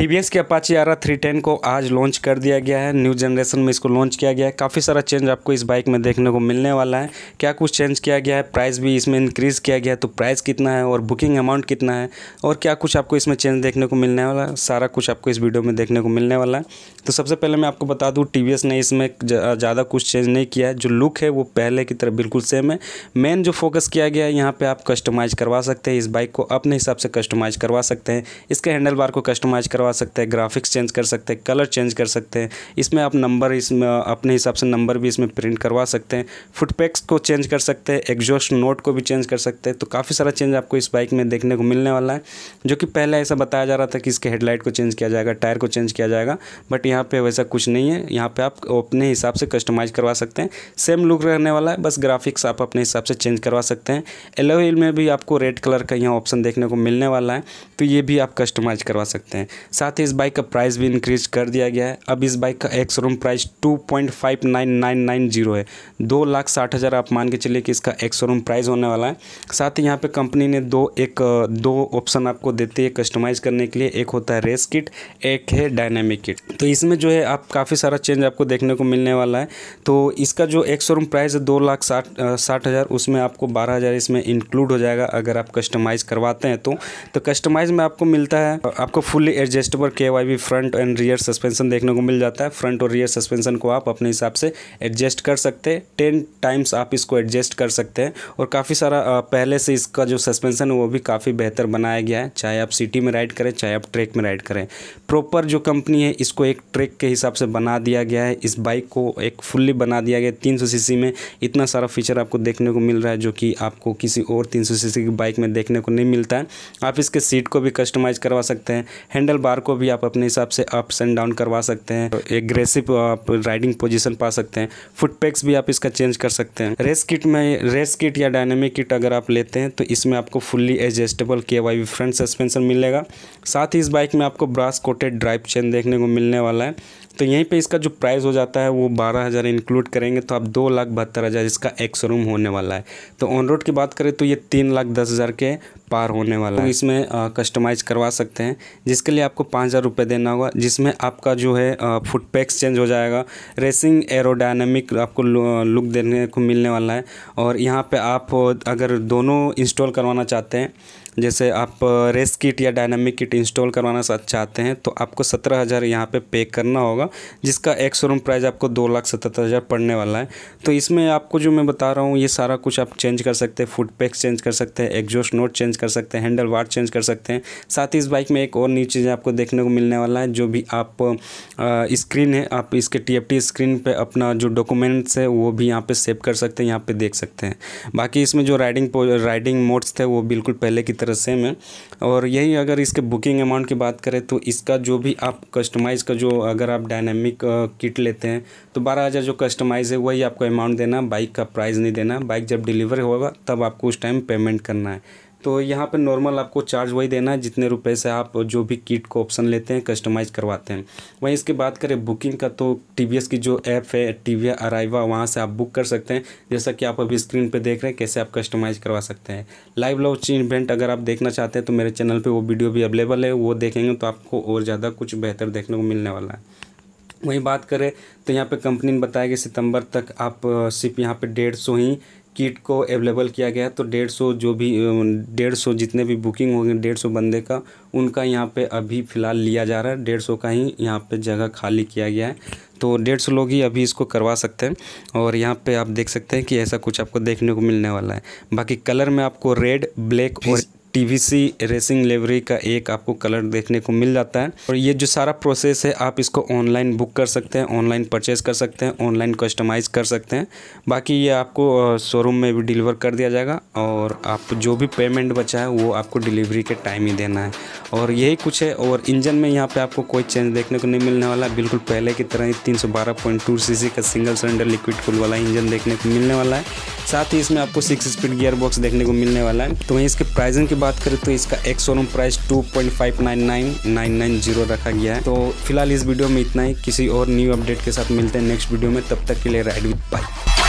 T V S के Apache R three ten को आज लॉन्च कर दिया गया है न्यू जनरेशन में इसको लॉन्च किया गया है काफ़ी सारा चेंज आपको इस बाइक में देखने को मिलने वाला है क्या कुछ चेंज किया गया है प्राइस भी इसमें इंक्रीज़ किया गया है तो प्राइस कितना है और बुकिंग अमाउंट कितना है और क्या कुछ आपको इसमें चेंज देखने को मिलने वाला है सारा कुछ आपको इस वीडियो में देखने को मिलने वाला है तो सबसे पहले मैं आपको बता दूँ टी वी एस ने इसमें ज़्यादा कुछ चेंज नहीं किया है जो लुक है वो पहले की तरफ बिल्कुल सेम है मेन जो फोकस किया गया है यहाँ पर आप कस्टमाइज़ करवा सकते हैं इस बाइक को अपने हिसाब से कस्टमाइज़ करवा सकते हैं इसके हैंडल बार को कस्टमाइज़ करवा करवा सकते हैं ग्राफिक्स चेंज कर सकते हैं कलर चेंज कर सकते हैं इसमें आप नंबर इसमें अपने हिसाब से नंबर भी इसमें प्रिंट करवा सकते हैं फुटपैक्स को चेंज कर सकते हैं एग्जॉस्ट नोट को भी चेंज कर सकते हैं तो काफ़ी सारा चेंज आपको इस बाइक में देखने को मिलने वाला है जो कि पहले ऐसा बताया जा रहा था कि इसके हेडलाइट को चेंज किया जाएगा टायर को चेंज किया जाएगा बट यहाँ पर वैसा कुछ नहीं है यहाँ पर आप अपने हिसाब से कस्टमाइज़ करवा सकते हैं सेम लुक रहने वाला है बस ग्राफिक्स आप अपने हिसाब से चेंज करवा सकते हैं एलो में भी आपको रेड कलर का यहाँ ऑप्शन देखने को मिलने वाला है तो ये भी आप कस्टमाइज़ करवा सकते हैं साथ ही इस बाइक का प्राइस भी इंक्रीज कर दिया गया है अब इस बाइक का ex showroom price two point five nine nine nine zero है दो लाख साठ हज़ार आप मान के चलिए कि इसका एक्स शोरूम प्राइस होने वाला है साथ ही यहाँ पे कंपनी ने दो एक दो ऑप्शन आपको देती है कस्टमाइज़ करने के लिए एक होता है रेस किट एक है डायनामिक किट तो इसमें जो है आप काफ़ी सारा चेंज आपको देखने को मिलने वाला है तो इसका जो एक्स शोरूम प्राइस है दो लाख साठ साठ हज़ार उसमें आपको बारह हज़ार इसमें इंक्लूड हो जाएगा अगर आप कस्टमाइज़ करवाते हैं तो, तो कस्टमाइज़ में आपको मिलता है आपको फुल्ली एडजस्ट टेस्ट पर K Y front and rear suspension देखने को मिल जाता है फ्रंट और रियर सस्पेंशन को आप अपने हिसाब से एडजस्ट कर सकते हैं टेन टाइम्स आप इसको एडजस्ट कर सकते हैं और काफ़ी सारा पहले से इसका जो सस्पेंशन है वो भी काफ़ी बेहतर बनाया गया है चाहे आप सिटी में राइड करें चाहे आप ट्रैक में राइड करें प्रॉपर जो कंपनी है इसको एक ट्रैक के हिसाब से बना दिया गया है इस बाइक को एक फुल्ली बना दिया गया तीन सौ में इतना सारा फीचर आपको देखने को मिल रहा है जो कि आपको किसी और तीन सौ की बाइक में देखने को नहीं मिलता है आप इसके सीट को भी कस्टमाइज़ करवा सकते हैं हैंडल बार को भी आप अपने हिसाब से अप्स एंड डाउन करवा सकते हैं एग्रेसिव आप राइडिंग पोजिशन पा सकते हैं फुटपैक्स भी आप इसका चेंज कर सकते हैं रेस किट में रेस किट या डायनेमिक किट अगर आप लेते हैं तो इसमें आपको फुल्ली एडजस्टेबल के हुआ फ्रंट सस्पेंसन मिलेगा साथ ही इस बाइक में आपको ब्रास कोटेड ड्राइव चेन देखने को मिलने वाला है तो यहीं पे इसका जो प्राइस हो जाता है वो बारह हज़ार इंक्लूड करेंगे तो आप दो लाख बहत्तर हज़ार इसका एक रूम होने वाला है तो ऑन रोड की बात करें तो ये तीन लाख दस हज़ार के पार होने वाला है तो इसमें कस्टमाइज़ करवा सकते हैं जिसके लिए आपको पाँच हज़ार रुपये देना होगा जिसमें आपका जो है फुट पैक्स चेंज हो जाएगा रेसिंग एरोडाइनमिक आपको लुक देने को मिलने वाला है और यहाँ पर आप अगर दोनों इंस्टॉल करवाना चाहते हैं जैसे आप रेस किट या डायनामिक किट इंस्टॉल करवाना चाहते हैं तो आपको सत्रह हज़ार यहाँ पर पे करना होगा जिसका एक शोरूम प्राइस आपको दो लाख सतहत्तर हज़ार पड़ने वाला है तो इसमें आपको जो मैं बता रहा हूँ ये सारा कुछ आप चेंज कर सकते हैं फुट पैक्स चेंज कर सकते हैं एग्जॉस्ट नोट चेंज कर सकते हैं हैंडल वार्ड चेंज कर सकते हैं साथ ही इस बाइक में एक और नई चीज़ आपको देखने को मिलने वाला है जो भी आप स्क्रीन है आप इसके टी स्क्रीन पर अपना जो डॉक्यूमेंट्स है वो भी यहाँ पर सेव कर सकते हैं यहाँ पर देख सकते हैं बाकी इसमें जो राइडिंग राइडिंग मोड्स थे वो बिल्कुल पहले की तरह सेम है और यही अगर इसके बुकिंग अमाउंट की बात करें तो इसका जो भी आप कस्टमाइज़ का जो अगर आप डायनेमिक किट लेते हैं तो बारह हज़ार जो कस्टमाइज़ है वही आपको अमाउंट देना बाइक का प्राइस नहीं देना बाइक जब डिलीवर होगा तब आपको उस टाइम पेमेंट करना है तो यहाँ पर नॉर्मल आपको चार्ज वही देना है जितने रुपए से आप जो भी किट को ऑप्शन लेते हैं कस्टमाइज़ करवाते हैं वहीं इसके बात करें बुकिंग का तो टी की जो ऐप है टी वी अराइवा वहाँ से आप बुक कर सकते हैं जैसा कि आप अभी स्क्रीन पर देख रहे हैं कैसे आप कस्टमाइज़ करवा सकते हैं लाइव चीन इवेंट अगर आप देखना चाहते हैं तो मेरे चैनल पर वो वीडियो भी अवेलेबल है वो देखेंगे तो आपको और ज़्यादा कुछ बेहतर देखने को मिलने वाला है वहीं बात करें तो यहाँ पे कंपनी ने बताया कि सितंबर तक आप सिर्फ यहाँ पे डेढ़ सौ ही किट को अवेलेबल किया गया है तो डेढ़ सौ जो भी डेढ़ सौ जितने भी बुकिंग होंगे डेढ़ सौ बंदे का उनका यहाँ पे अभी फ़िलहाल लिया जा रहा है डेढ़ सौ का ही यहाँ पे जगह खाली किया गया है तो डेढ़ सौ लोग ही अभी इसको करवा सकते हैं और यहाँ पे आप देख सकते हैं कि ऐसा कुछ आपको देखने को मिलने वाला है बाकी कलर में आपको रेड ब्लैक और टीवीसी रेसिंग लेवरी का एक आपको कलर देखने को मिल जाता है और ये जो सारा प्रोसेस है आप इसको ऑनलाइन बुक कर सकते हैं ऑनलाइन परचेज़ कर सकते हैं ऑनलाइन कस्टमाइज़ कर सकते हैं बाकी ये आपको शोरूम में भी डिलीवर कर दिया जाएगा और आप जो भी पेमेंट बचा है वो आपको डिलीवरी के टाइम ही देना है और यही कुछ है और इंजन में यहाँ पर आपको कोई चेंज देखने को नहीं मिलने वाला बिल्कुल पहले की तरह ही तीन का सिंगल सिलेंडर लिक्विड फुल वाला इंजन देखने को मिलने वाला है साथ ही इसमें आपको सिक्स स्पीड गियर बॉक्स देखने को मिलने वाला है तो वहीं इसके प्राइसिंग की बात करें तो इसका एक showroom price two point five nine nine nine nine zero रखा गया है तो फिलहाल इस वीडियो में इतना ही किसी और न्यू अपडेट के साथ मिलते हैं नेक्स्ट वीडियो में तब तक के लिए राइड विद बाइक